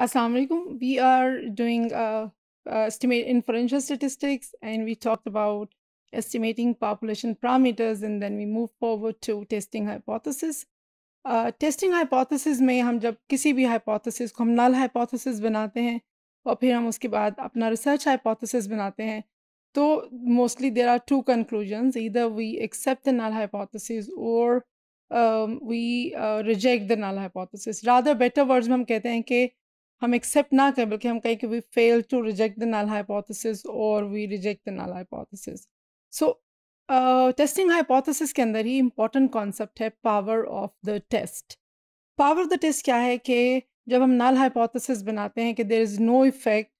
Assalamu alaikum. We are doing uh, uh, estimate inferential statistics and we talked about estimating population parameters and then we move forward to testing hypothesis. Testing uh, hypothesis में हम जब किसी भी hypothesis को हम null hypothesis बनाते हैं और फिर हम उसके बाद अपना रिसर्च हाइपोथेसिस बनाते हैं तो mostly there are two conclusions इधर we accept the null hypothesis और we reject the null hypothesis ज़्यादा बेटर वर्ड्स में हम कहते हैं कि हम एक्सेप्ट ना करें बल्कि हम कहें कि we fail to reject the null hypothesis और we reject the null hypothesis so testing hypothesis के अंदर ही इम्पॉर्टेंट कॉन्सेप्ट है power of the test power of the test क्या है कि जब हम नल हाइपोथेसिस बनाते हैं कि देर इज़ नो इफ़ेक्ट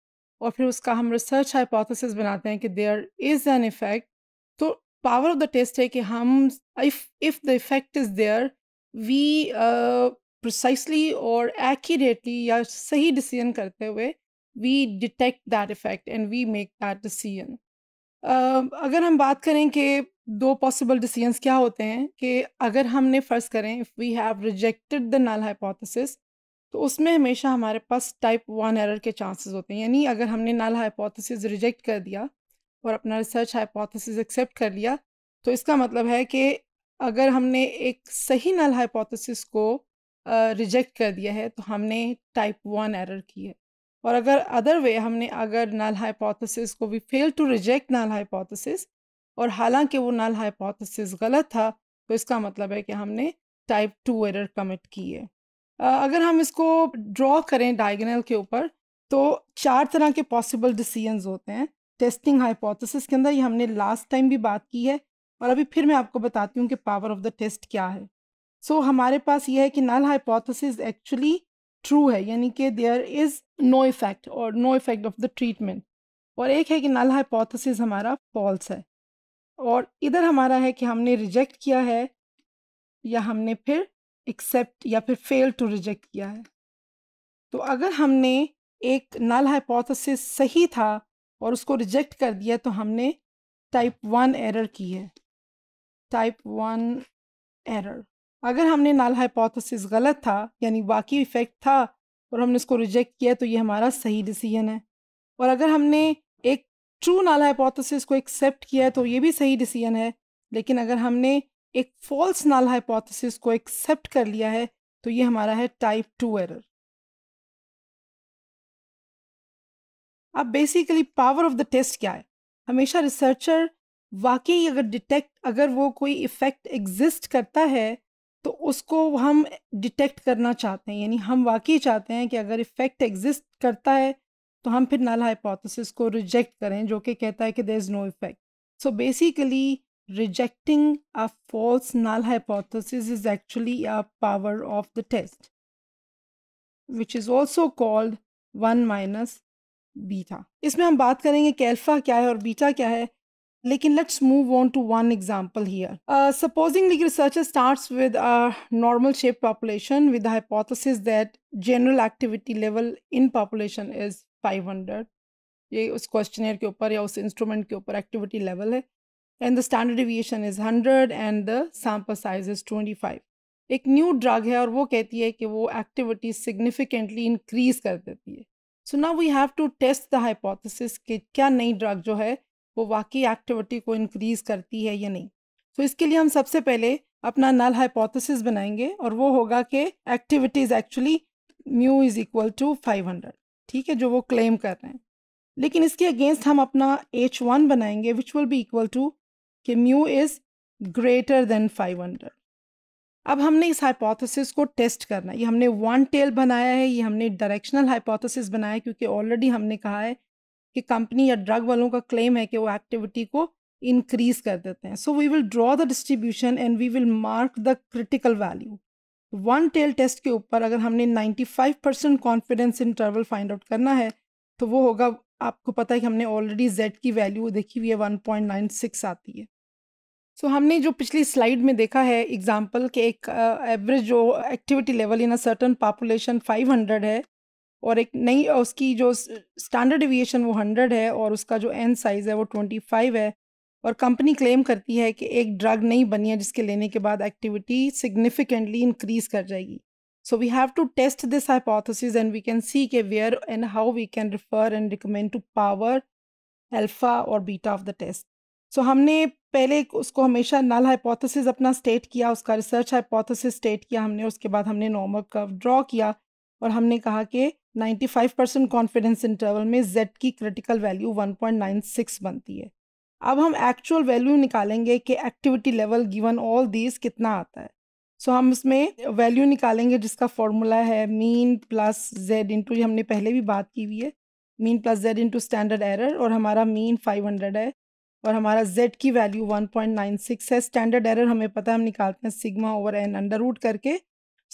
और फिर उसका हम रिसर्च हाइपोथेसिस बनाते हैं कि देयर इज़ एन इफ़ेक्ट तो पावर ऑफ द टेस्ट है कि हम if if the effect is there we precisely और एक्यूरेटली या सही डिसीजन करते हुए we detect that effect and we make that decision अगर हम बात करें कि दो पॉसिबल डिसीजंस क्या होते हैं कि अगर हमने फ़र्ज़ करें if we have rejected the null hypothesis तो उसमें हमेशा हमारे पास टाइप वन एरर के चांसेस होते हैं यानी अगर हमने नल हाइपोथेसिस रिजेक्ट कर दिया और अपना रिसर्च हाइपोथेसिस एक्सेप्ट कर लिया तो इसका मतलब है कि अगर हमने एक सही नल हाइपोथेसिस को रिजेक्ट कर दिया है तो हमने टाइप वन एरर की है और अगर अदर वे हमने अगर नल हाइपोथेसिस को भी fail to reject null hypothesis और हालांकि वो नल हाइपोथेसिस गलत था तो इसका मतलब है कि हमने टाइप टू एरर कमिट की है अगर हम इसको ड्रॉ करें डायगनल के ऊपर तो चार तरह के पॉसिबल डिसीजंस होते हैं टेस्टिंग हाइपोथेसिस के अंदर ये हमने लास्ट टाइम भी बात की है और अभी फिर मैं आपको बताती हूँ कि पावर ऑफ द टेस्ट क्या है सो so, हमारे पास ये है कि नल हाइपोथेसिस एक्चुअली ट्रू है यानी कि देयर इज़ नो इफेक्ट और no effect of the treatment और एक है कि नल हाइपोथेसिस हमारा फॉल्स है और इधर हमारा है कि हमने रिजेक्ट किया है या हमने फिर एक्सेप्ट या फिर फेल टू रिजेक्ट किया है तो अगर हमने एक नल हाइपोथेसिस सही था और उसको रिजेक्ट कर दिया तो हमने टाइप वन एरर की है टाइप वन एरर अगर हमने नाल हाइपोथेसिस गलत था यानी वाकई इफ़ेक्ट था और हमने उसको रिजेक्ट किया तो ये हमारा सही डिसीजन है और अगर हमने एक ट्रू नाल हाइपोथेसिस को एक्सेप्ट किया है तो ये भी सही डिसीजन है लेकिन अगर हमने एक फॉल्स नाल हाइपोथेसिस को एक्सेप्ट कर लिया है तो ये हमारा है टाइप टू एरर अब basically power of the test क्या है हमेशा रिसर्चर वाकई अगर डिटेक्ट अगर वो कोई इफ़ेक्ट एग्जिस्ट करता है तो उसको हम डिटेक्ट करना चाहते हैं यानी हम वाकई चाहते हैं कि अगर इफ़ेक्ट एग्जिस्ट करता है तो हम फिर नल हाइपोथेसिस को रिजेक्ट करें जो कि कहता है कि there is no effect so basically rejecting a false null hypothesis is actually a power of the test which is also called one minus beta इसमें हम बात करेंगे कि अल्फ़ा क्या है और बीटा क्या है Lekin, let's move on to one example here. Uh, supposingly, researcher starts with a normal shaped population with the hypothesis that general activity level in population is 500. ये उस क्वेश्चनर के ऊपर या उस इंस्ट्रूमेंट के ऊपर एक्टिविटी लेवल है and the standard deviation is 100 and the sample size is 25 एक न्यू ड्रग है और वो कहती है कि वो एक्टिविटी सिग्निफिकेंटली इंक्रीज कर देती है so now we have to test the hypothesis कि क्या नई ड्रग जो है वो वाकई एक्टिविटी को इंक्रीज़ करती है या नहीं तो इसके लिए हम सबसे पहले अपना नल हाइपोथेसिस बनाएंगे और वो होगा कि activity is actually mu is equal to five hundred ठीक है जो वो क्लेम कर रहे हैं लेकिन इसके अगेंस्ट हम अपना एच वन बनाएंगे which will be equal to कि mu is greater than five hundred अब हमने इस हाइपोथेसिस को टेस्ट करना है ये हमने वन टेल बनाया है ये हमने डायरेक्शनल हाइपोथेसिस बनाया है क्योंकि ऑलरेडी हमने कहा है कि कंपनी या ड्रग वालों का क्लेम है कि वो एक्टिविटी को इंक्रीज कर देते हैं so we will draw the distribution and we will mark the critical value one tail test के ऊपर अगर हमने 95 percent confidence interval find out करना है तो वो होगा आपको पता है कि हमने ऑलरेडी जेड की वैल्यू देखी हुई है 1.96 आती है सो so, हमने जो पिछली स्लाइड में देखा है एग्जाम्पल के एक एवरेज जो activity level in a certain population 500 है और एक नई उसकी जो स्टैंडर्ड एविएशन वो हंड्रेड है और उसका जो एन साइज़ है वो ट्वेंटी फाइव है और कंपनी क्लेम करती है कि एक ड्रग नहीं बनी है जिसके लेने के बाद एक्टिविटी सिग्निफिकेंटली इंक्रीज कर जाएगी so we have to test this hypothesis and we can see के where and how we can refer and recommend to power alpha और beta of the test so हमने पहले उसको हमेशा नल हाइपोथेसिस अपना state किया उसका रिसर्च हाइपोथेसिस स्टेट किया हमने उसके बाद हमने नॉर्मल कर्व ड्रॉ किया और हमने कहा कि 95 परसेंट कॉन्फिडेंस इंटरवल में z की क्रिटिकल वैल्यू 1.96 बनती है अब हम एक्चुअल वैल्यू निकालेंगे कि activity level given all these कितना आता है सो so, हम इसमें वैल्यू निकालेंगे जिसका फॉर्मूला है मीन प्लस जेड इंटू हमने पहले भी बात की हुई है mean plus z into standard error और हमारा मीन 500 है और हमारा z की वैल्यू 1.96 है स्टैंडर्ड एरर हमें पता है हम निकालते हैं sigma over n under root करके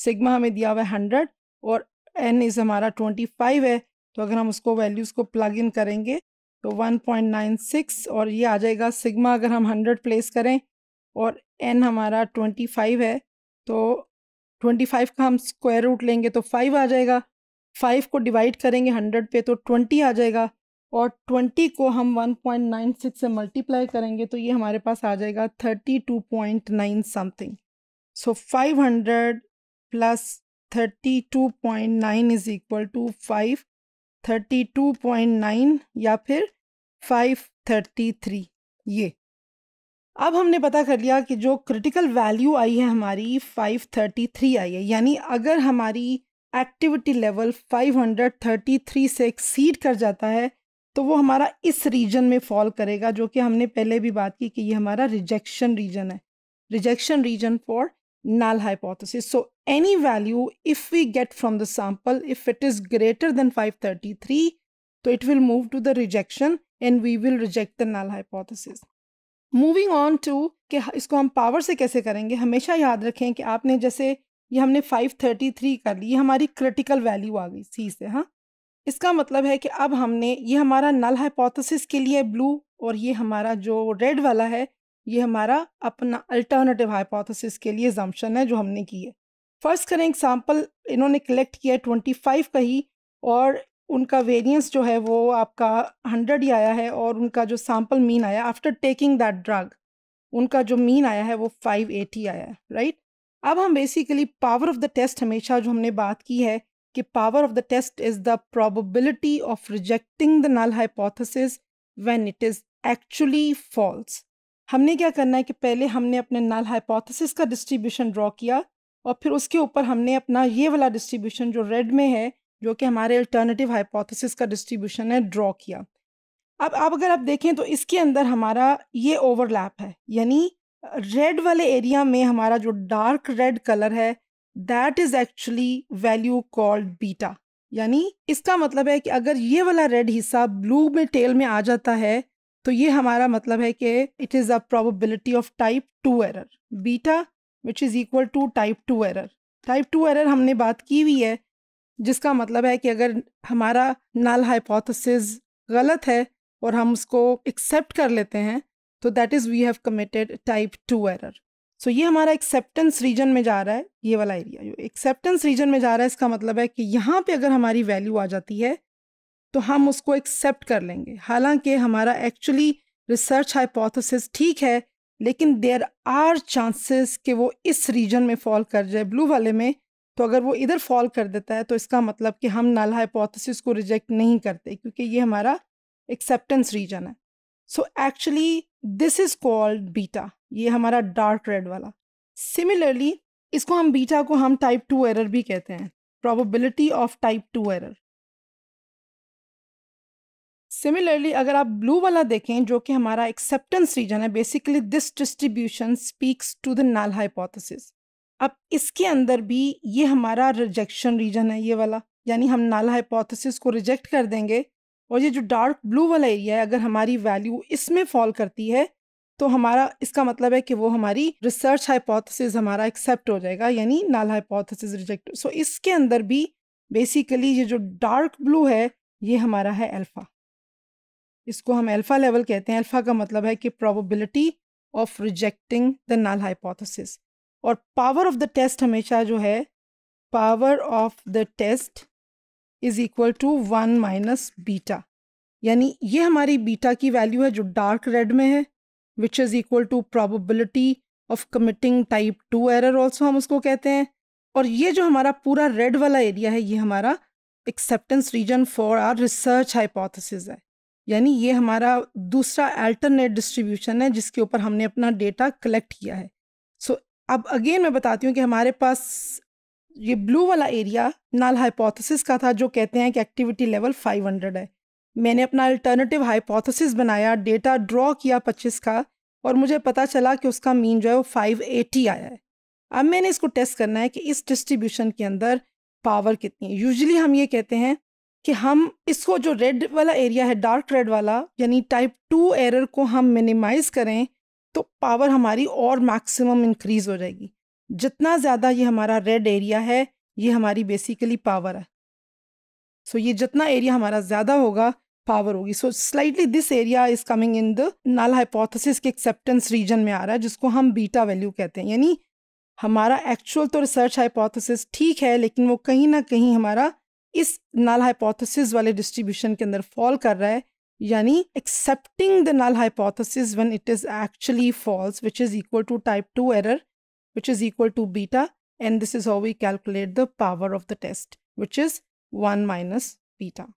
सिग्मा हमें दिया हुआ है हंड्रेड और एन इज़ हमारा ट्वेंटी फाइव है तो अगर हम उसको वैल्यूज़ को प्लग इन करेंगे तो वन पॉइंट नाइन सिक्स और ये आ जाएगा सिग्मा अगर हम हंड्रेड प्लेस करें और एन हमारा ट्वेंटी फाइव है तो ट्वेंटी फाइव का हम स्क्वायर रूट लेंगे तो फाइव आ जाएगा फाइव को डिवाइड करेंगे हंड्रेड पे तो ट्वेंटी आ जाएगा और ट्वेंटी को हम वन पॉइंट नाइन सिक्स से मल्टीप्लाई करेंगे तो ये हमारे पास आ जाएगा thirty two point nine something so five hundred plus thirty two point nine is equal to five thirty two point nine या फिर फाइव थर्टी थ्री ये अब हमने पता कर लिया कि जो क्रिटिकल वैल्यू आई है हमारी फाइव थर्टी थ्री आई है यानी अगर हमारी activity level five hundred thirty three से एक्सीड कर जाता है तो वो हमारा इस रीजन में फॉल करेगा जो कि हमने पहले भी बात की कि ये हमारा रिजेक्शन रीजन है rejection region for null hypothesis. So any value, if we get from the sample, if it is greater than 533, so it will move to the rejection and we will reject the null hypothesis. Moving on to कि इसको हम power से कैसे करेंगे हमेशा याद रखें कि आपने जैसे ये हमने 533 कर ली ये हमारी क्रिटिकल वैल्यू आ गई सी से हाँ इसका मतलब है कि अब हमने ये हमारा नल हाइपोथेसिस के लिए ब्लू और ये हमारा जो रेड वाला है ये हमारा अपना अल्टरनेटिव हाइपोथेसिस के लिए जम्पन है जो हमने की है फर्स्ट करें एग्जाम्पल इन्होंने कलेक्ट किया है ट्वेंटी फाइव का ही और उनका वेरिएंस जो है वो आपका हंड्रेड ही आया है और उनका जो सैम्पल मीन आया आफ्टर टेकिंग दैट ड्रग उनका जो मीन आया है वो फाइव एटी आया है राइट अब हम basically power of the test हमेशा जो हमने बात की है कि power of the test is the probability of rejecting the null hypothesis when it is actually false हमने क्या करना है कि पहले हमने अपने नल हाइपोथेसिस का डिस्ट्रीब्यूशन ड्रॉ किया और फिर उसके ऊपर हमने अपना ये वाला डिस्ट्रीब्यूशन जो रेड में है जो कि हमारे अल्टरनेटिव हाइपोथेसिस का डिस्ट्रीब्यूशन है ड्रॉ किया अब आप अगर आप देखें तो इसके अंदर हमारा ये ओवरलैप है यानी रेड वाले एरिया में हमारा जो डार्क रेड कलर है that is actually value called beta यानी इसका मतलब है कि अगर ये वाला रेड हिस्सा ब्लू में टेल में आ जाता है तो ये हमारा मतलब है कि it is a probability of type two error beta which is equal to type two error type two error हमने बात की हुई है जिसका मतलब है कि अगर हमारा नल हाइपोथेसिस गलत है और हम उसको एक्सेप्ट कर लेते हैं तो that is we have committed type two error so ये हमारा एक्सेप्टेंस रीजन में जा रहा है ये वाला एरिया जो एक्सेप्टेंस रीजन में जा रहा है इसका मतलब है कि यहाँ पे अगर हमारी वैल्यू आ जाती है तो हम उसको एक्सेप्ट कर लेंगे हालांकि हमारा एक्चुअली रिसर्च हाइपोथेसिस ठीक है लेकिन देर आर चांसेस कि वो इस रीजन में फॉल कर जाए ब्लू वाले में तो अगर वो इधर फॉल कर देता है तो इसका मतलब कि हम नल हाइपोथेसिस को रिजेक्ट नहीं करते क्योंकि ये हमारा एक्सेप्टेंस रीजन है so actually this is called beta ये हमारा डार्क रेड वाला सिमिलरली इसको हम बीटा को हम टाइप टू एरर भी कहते हैं probability of type two error similarly अगर आप ब्लू वाला देखें जो कि हमारा एक्सेप्टेंस रीजन है basically this distribution speaks to the null hypothesis अब इसके अंदर भी ये हमारा रिजेक्शन रीजन है ये वाला यानी हम नाल हाइपोथेसिस को रिजेक्ट कर देंगे और ये जो डार्क ब्लू वाला एरिया है अगर हमारी वैल्यू इसमें फॉल करती है तो हमारा इसका मतलब है कि वो हमारी रिसर्च हाइपोथेसिस हमारा एक्सेप्ट हो जाएगा यानी नाल हाइपोथेसिस रिजेक्ट सो इसके अंदर भी बेसिकली ये जो डार्क ब्लू है ये हमारा है अल्फ़ा इसको हम अल्फ़ा लेवल कहते हैं अल्फ़ा का मतलब है कि probability of rejecting the null hypothesis और पावर ऑफ द टेस्ट हमेशा जो है power of the test is equal to one minus beta यानी ये हमारी बीटा की वैल्यू है जो डार्क रेड में है which is equal to probability of committing type two error also हम उसको कहते हैं और ये जो हमारा पूरा रेड वाला एरिया है ये हमारा acceptance region for our research hypothesis है यानी ये हमारा दूसरा अल्टरनेट डिस्ट्रीब्यूशन है जिसके ऊपर हमने अपना डेटा कलेक्ट किया है सो so, अब अगेन मैं बताती हूँ कि हमारे पास ये ब्लू वाला एरिया नाल हाइपोथेसिस का था जो कहते हैं कि एक्टिविटी लेवल 500 है मैंने अपना अल्टरनेटिव हाइपोथेसिस बनाया डेटा ड्रॉ किया पच्चीस का और मुझे पता चला कि उसका मीन जो है वो फाइव आया है अब मैंने इसको टेस्ट करना है कि इस डिस्ट्रीब्यूशन के अंदर पावर कितनी है यूजली हम ये कहते हैं कि हम इसको जो रेड वाला एरिया है डार्क रेड वाला यानी टाइप टू एरर को हम मिनिमाइज़ करें तो पावर हमारी और मैक्सिमम इंक्रीज़ हो जाएगी जितना ज़्यादा ये हमारा रेड एरिया है ये हमारी बेसिकली पावर है सो so, ये जितना एरिया हमारा ज़्यादा होगा पावर होगी so slightly this area is coming in the null hypothesis के एक्सेप्टेंस रीजन में आ रहा है जिसको हम बीटा वैल्यू कहते हैं यानी हमारा एक्चुअल तो रिसर्च हाइपोथेसिस ठीक है लेकिन वो कहीं ना कहीं हमारा इस नल हाइपोथेसिस वाले डिस्ट्रीब्यूशन के अंदर फॉल कर रहा है यानी accepting the null hypothesis when it is actually false which is equal to type two error which is equal to beta and this is how we calculate the power of the test which is one minus beta